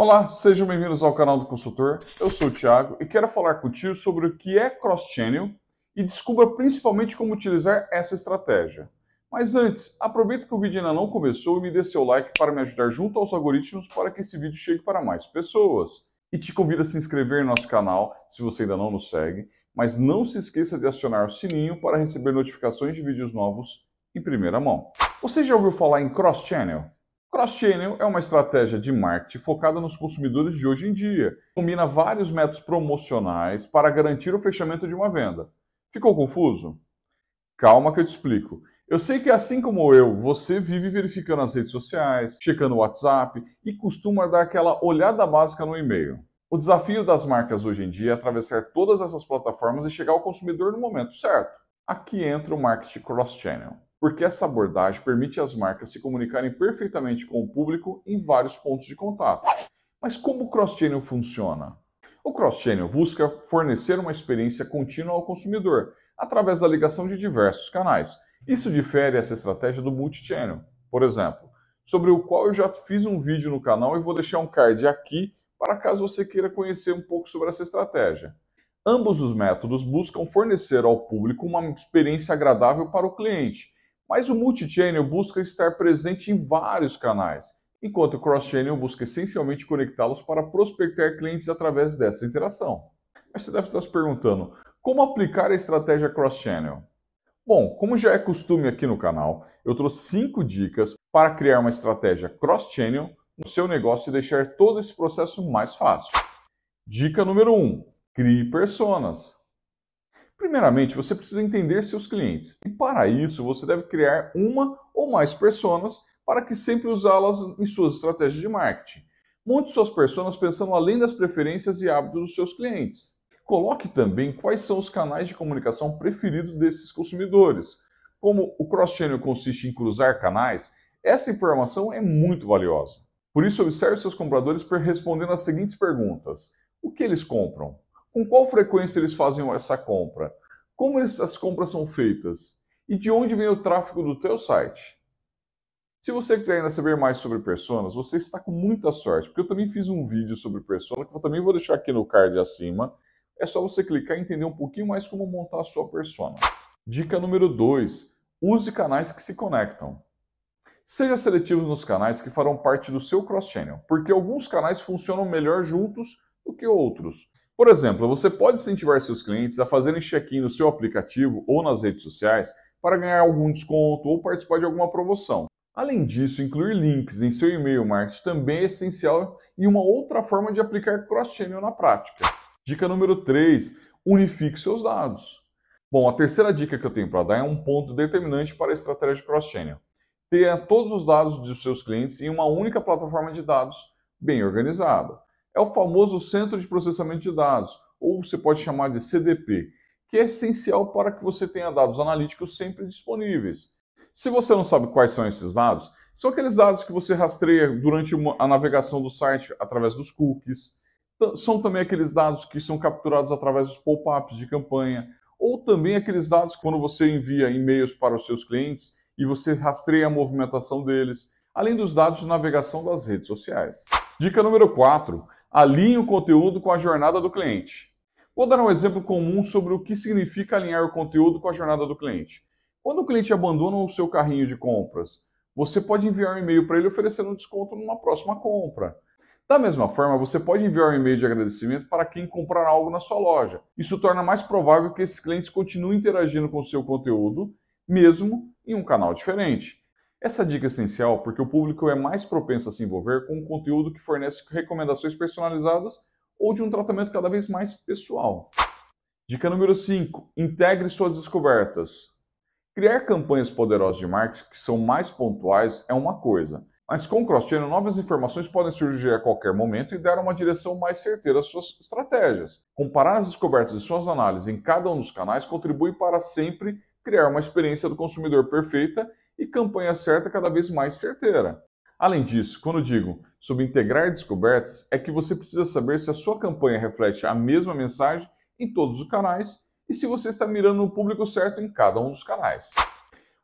Olá, sejam bem-vindos ao canal do Consultor. Eu sou o Thiago e quero falar contigo sobre o que é cross-channel e descubra principalmente como utilizar essa estratégia. Mas antes, aproveita que o vídeo ainda não começou e me dê seu like para me ajudar junto aos algoritmos para que esse vídeo chegue para mais pessoas. E te convido a se inscrever em nosso canal se você ainda não nos segue, mas não se esqueça de acionar o sininho para receber notificações de vídeos novos em primeira mão. Você já ouviu falar em cross-channel? Cross-channel é uma estratégia de marketing focada nos consumidores de hoje em dia. Combina vários métodos promocionais para garantir o fechamento de uma venda. Ficou confuso? Calma que eu te explico. Eu sei que assim como eu, você vive verificando as redes sociais, checando o WhatsApp e costuma dar aquela olhada básica no e-mail. O desafio das marcas hoje em dia é atravessar todas essas plataformas e chegar ao consumidor no momento certo. Aqui entra o marketing cross-channel porque essa abordagem permite às marcas se comunicarem perfeitamente com o público em vários pontos de contato. Mas como o cross-channel funciona? O cross-channel busca fornecer uma experiência contínua ao consumidor através da ligação de diversos canais. Isso difere essa estratégia do multi-channel, por exemplo, sobre o qual eu já fiz um vídeo no canal e vou deixar um card aqui para caso você queira conhecer um pouco sobre essa estratégia. Ambos os métodos buscam fornecer ao público uma experiência agradável para o cliente, mas o multi-channel busca estar presente em vários canais, enquanto o cross-channel busca essencialmente conectá-los para prospectar clientes através dessa interação. Mas você deve estar se perguntando, como aplicar a estratégia cross-channel? Bom, como já é costume aqui no canal, eu trouxe 5 dicas para criar uma estratégia cross-channel no seu negócio e deixar todo esse processo mais fácil. Dica número 1: um, crie personas. Primeiramente, você precisa entender seus clientes e, para isso, você deve criar uma ou mais personas para que sempre usá-las em suas estratégias de marketing. Monte suas personas pensando além das preferências e hábitos dos seus clientes. Coloque também quais são os canais de comunicação preferidos desses consumidores. Como o cross-channel consiste em cruzar canais, essa informação é muito valiosa. Por isso, observe seus compradores respondendo as seguintes perguntas: O que eles compram? Com qual frequência eles fazem essa compra? Como essas compras são feitas? E de onde vem o tráfego do teu site? Se você quiser ainda saber mais sobre personas, você está com muita sorte, porque eu também fiz um vídeo sobre persona que eu também vou deixar aqui no card acima. É só você clicar e entender um pouquinho mais como montar a sua persona. Dica número 2: use canais que se conectam. Seja seletivo nos canais que farão parte do seu cross-channel, porque alguns canais funcionam melhor juntos do que outros. Por exemplo, você pode incentivar seus clientes a fazerem check-in no seu aplicativo ou nas redes sociais para ganhar algum desconto ou participar de alguma promoção. Além disso, incluir links em seu e-mail marketing também é essencial e uma outra forma de aplicar cross-channel na prática. Dica número 3: unifique seus dados. Bom, a terceira dica que eu tenho para dar é um ponto determinante para a estratégia cross-channel. Tenha todos os dados dos seus clientes em uma única plataforma de dados bem organizada é o famoso Centro de Processamento de Dados, ou você pode chamar de CDP, que é essencial para que você tenha dados analíticos sempre disponíveis. Se você não sabe quais são esses dados, são aqueles dados que você rastreia durante uma, a navegação do site através dos cookies, são também aqueles dados que são capturados através dos pop-ups de campanha, ou também aqueles dados quando você envia e-mails para os seus clientes e você rastreia a movimentação deles, além dos dados de navegação das redes sociais. Dica número 4: alinhe o conteúdo com a jornada do cliente. Vou dar um exemplo comum sobre o que significa alinhar o conteúdo com a jornada do cliente. Quando o cliente abandona o seu carrinho de compras, você pode enviar um e-mail para ele oferecendo um desconto numa próxima compra. Da mesma forma, você pode enviar um e-mail de agradecimento para quem comprar algo na sua loja. Isso torna mais provável que esses clientes continuem interagindo com o seu conteúdo, mesmo em um canal diferente. Essa dica é essencial porque o público é mais propenso a se envolver com um conteúdo que fornece recomendações personalizadas ou de um tratamento cada vez mais pessoal. Dica número 5: integre suas descobertas. Criar campanhas poderosas de marketing que são mais pontuais é uma coisa, mas com o cross-channel novas informações podem surgir a qualquer momento e dar uma direção mais certeira às suas estratégias. Comparar as descobertas e suas análises em cada um dos canais contribui para sempre criar uma experiência do consumidor perfeita e campanha certa cada vez mais certeira. Além disso, quando digo sobre integrar descobertas, é que você precisa saber se a sua campanha reflete a mesma mensagem em todos os canais e se você está mirando no público certo em cada um dos canais.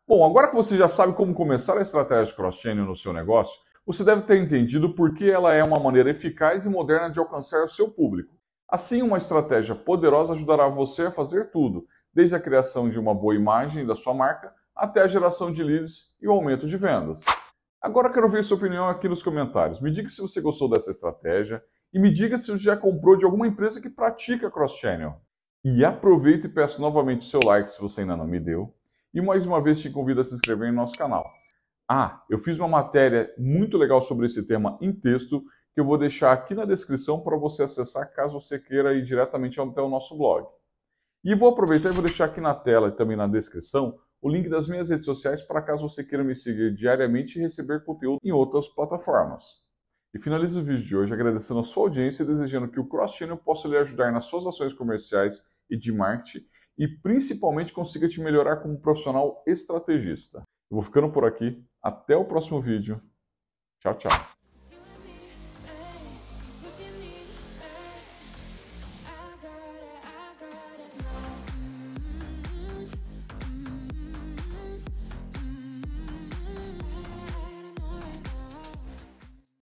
Bom, agora que você já sabe como começar a estratégia de cross-channel no seu negócio, você deve ter entendido por que ela é uma maneira eficaz e moderna de alcançar o seu público. Assim, uma estratégia poderosa ajudará você a fazer tudo, desde a criação de uma boa imagem da sua marca até a geração de leads e o aumento de vendas. Agora quero ver sua opinião aqui nos comentários. Me diga se você gostou dessa estratégia e me diga se já comprou de alguma empresa que pratica cross-channel. E aproveito e peço novamente seu like se você ainda não me deu. E mais uma vez te convido a se inscrever em nosso canal. Ah, eu fiz uma matéria muito legal sobre esse tema em texto que eu vou deixar aqui na descrição para você acessar caso você queira ir diretamente até o nosso blog. E vou aproveitar e vou deixar aqui na tela e também na descrição o link das minhas redes sociais para caso você queira me seguir diariamente e receber conteúdo em outras plataformas. E finalizo o vídeo de hoje agradecendo a sua audiência e desejando que o Cross Channel possa lhe ajudar nas suas ações comerciais e de marketing e principalmente consiga te melhorar como profissional estrategista. Eu vou ficando por aqui. Até o próximo vídeo. Tchau, tchau.